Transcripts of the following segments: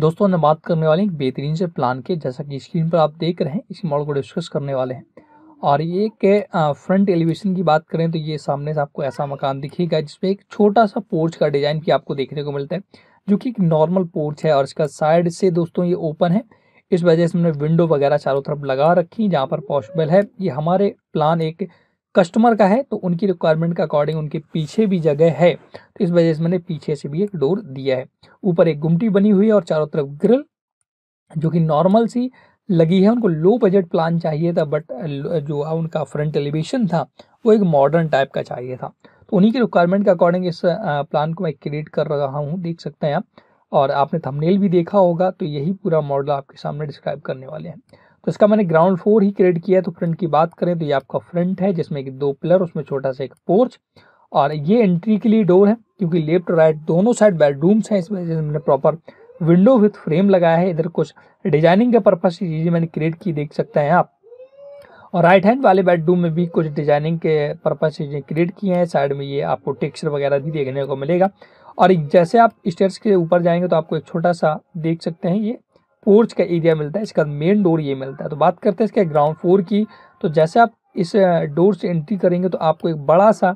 दोस्तों हम बात करने वाले एक बेहतरीन से प्लान के जैसा कि स्क्रीन पर आप देख रहे हैं इस मॉडल को डिस्कस करने वाले हैं और ये के फ्रंट एलिवेशन की बात करें तो ये सामने से आपको ऐसा मकान दिखेगा जिसमें एक छोटा सा पोर्च का डिज़ाइन भी आपको देखने को मिलता है जो कि एक नॉर्मल पोर्च है और इसका साइड से दोस्तों ये ओपन है इस वजह से हमने विंडो वगैरह चारों तरफ लगा रखी जहाँ पर पॉसिबल है ये हमारे प्लान एक कस्टमर का है तो उनकी रिक्वायरमेंट के अकॉर्डिंग उनके पीछे भी जगह है तो इस वजह से मैंने पीछे से भी एक डोर दिया है ऊपर एक गुमटी बनी हुई है और चारों तरफ ग्रिल जो कि नॉर्मल सी लगी है उनको लो बजट प्लान चाहिए था बट जो उनका फ्रंट एलिवेशन था वो एक मॉडर्न टाइप का चाहिए था तो उन्हीं की रिक्वायरमेंट के अकॉर्डिंग इस प्लान को मैं क्रिएट कर रहा हूँ देख सकते हैं आप और आपने थंबनेल भी देखा होगा तो यही पूरा मॉडल आपके सामने डिस्क्राइब करने वाले हैं तो इसका मैंने ग्राउंड फ्लोर ही क्रिएट किया है तो फ्रंट की बात करें तो ये आपका फ्रंट है जिसमें दो पिलर उसमें छोटा सा एक पोर्च और ये एंट्री के लिए डोर है क्योंकि लेफ्ट राइट दोनों साइड बेडरूम्स हैं इस वजह से मैंने प्रॉपर विंडो विथ फ्रेम लगाया है इधर कुछ डिजाइनिंग के पर्पज से चीज़ें मैंने क्रिएट की देख सकते हैं आप और राइट हैंड वाले बेडरूम में भी कुछ डिजाइनिंग के पर्पज चीज़ें क्रिएट की हैं साइड में ये आपको टेक्सचर वगैरह भी देखने को मिलेगा और जैसे आप स्टेयर्स के ऊपर जाएंगे तो आपको एक छोटा सा देख सकते हैं ये पोर्च का एरिया मिलता है इसका मेन डोर ये मिलता है तो बात करते हैं इसके ग्राउंड फ्लोर की तो जैसे आप इस डोर से एंट्री करेंगे तो आपको एक बड़ा सा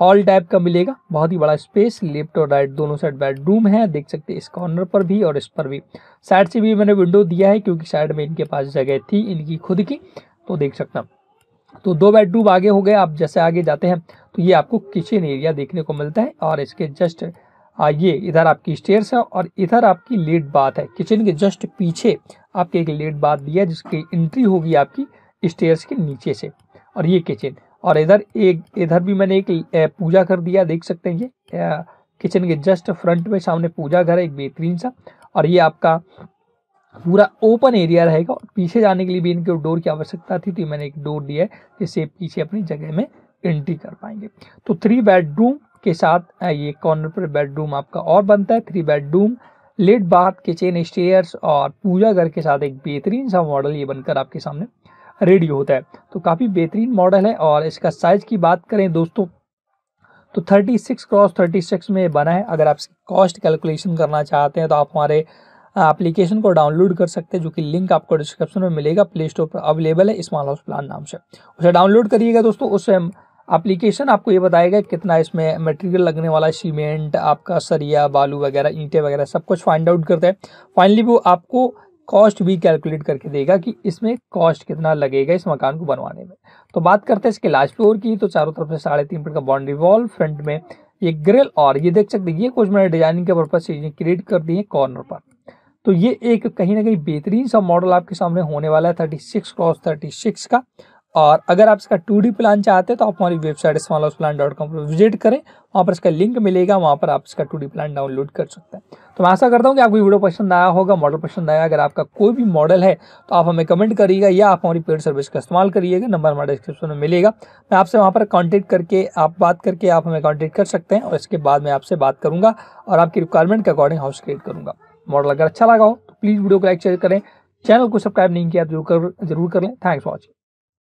हॉल टाइप का मिलेगा बहुत ही बड़ा स्पेस लेफ्ट और राइट दोनों साइड बेडरूम है देख सकते हैं इस कॉर्नर पर भी और इस पर भी साइड से भी मैंने विंडो दिया है क्योंकि साइड में इनके पास जगह थी इनकी खुद की तो देख सकता हूँ तो दो बेडरूम आगे हो गए आप जैसे आगे जाते हैं तो ये आपको किचन एरिया देखने को मिलता है और इसके जस्ट हाँ, ये इधर आपकी स्टेयर्स है और इधर आपकी लेट बात है किचन के जस्ट पीछे आपके एक लेट बात दिया है जिसकी एंट्री होगी आपकी स्टेयर्स के नीचे से और ये किचन और इधर एक इधर भी मैंने एक पूजा कर दिया देख सकते हैं ये किचन के जस्ट फ्रंट में सामने पूजा घर है एक बेहतरीन सा और ये आपका पूरा ओपन एरिया रहेगा और पीछे जाने के लिए भी इनके डोर की आवश्यकता थी तो मैंने एक डोर दिया है जिससे पीछे अपनी जगह में एंट्री कर पाएंगे तो थ्री बेडरूम के साथ ये कॉर्नर पर बेडरूम आपका और बनता है थ्री बेडरूम लेट बाथ किचन स्टेयर्स और पूजा घर के साथ एक बेहतरीन सा मॉडल ये बनकर आपके सामने रेडी होता है तो काफ़ी बेहतरीन मॉडल है और इसका साइज की बात करें दोस्तों तो 36 क्रॉस 36 में बना है अगर आप कॉस्ट कैलकुलेशन करना चाहते हैं तो आप हमारे एप्लीकेशन को डाउनलोड कर सकते हैं जो कि लिंक आपको डिस्क्रिप्शन में मिलेगा प्ले स्टोर पर अवेलेबल है स्मॉल हाउस प्लान नाम से उसे डाउनलोड करिएगा दोस्तों उसे एप्लीकेशन आपको ये बताएगा कितना इसमें मटेरियल लगने वाला है सीमेंट आपका सरिया बालू वगैरह ईंटें वगैरह सब कुछ फाइंड आउट करता है फाइनली वो आपको कॉस्ट भी कैलकुलेट करके देगा कि इसमें कॉस्ट कितना लगेगा इस मकान को बनवाने में तो बात करते हैं इसके लास्ट फ्लोर की तो चारों तरफ से साढ़े तीन फिट का बाउंड्री वॉल फ्रंट में ये ग्रिल और ये देख सकते ये कुछ मैंने डिजाइनिंग के पर्पज से ये क्रिएट कर दी है कॉर्नर पर तो ये एक कहीं ना कहीं बेहतरीन सा मॉडल आपके सामने होने वाला है thirty six cross thirty six का और अगर आप इसका टू प्लान चाहते हैं तो आप हमारी website small house plan dot com पर विजिट करें वहाँ पर इसका लिंक मिलेगा वहाँ पर आप इसका टू प्लान डाउनलोड कर सकते हैं तो मैं आशा करता हूँ कि आपको वीडियो पसंद आया होगा मॉडल पसंद आया अगर आपका कोई भी मॉडल है तो आप हमें कमेंट करिएगा या आप हमारी पेड सर्विस का इस्तेमाल करिएगा नंबर हमारे डिस्क्रिप्शन में मिलेगा मैं आपसे वहाँ पर कॉन्टेक्ट करके आप बात करके आप हमें कॉन्टेक्ट कर सकते हैं और इसके बाद मैं आपसे बात करूँगा और आपकी रिक्वायरमेंट के अकॉर्डिंग हाउस क्रिएट करूँगा मॉडल अगर अच्छा लगा हो तो प्लीज़ वीडियो को लाइक शेयर करें चैनल को सब्सक्राइब नहीं किया तो जरूर कर जरूर कर लें थैंक्स फॉर वॉचिंग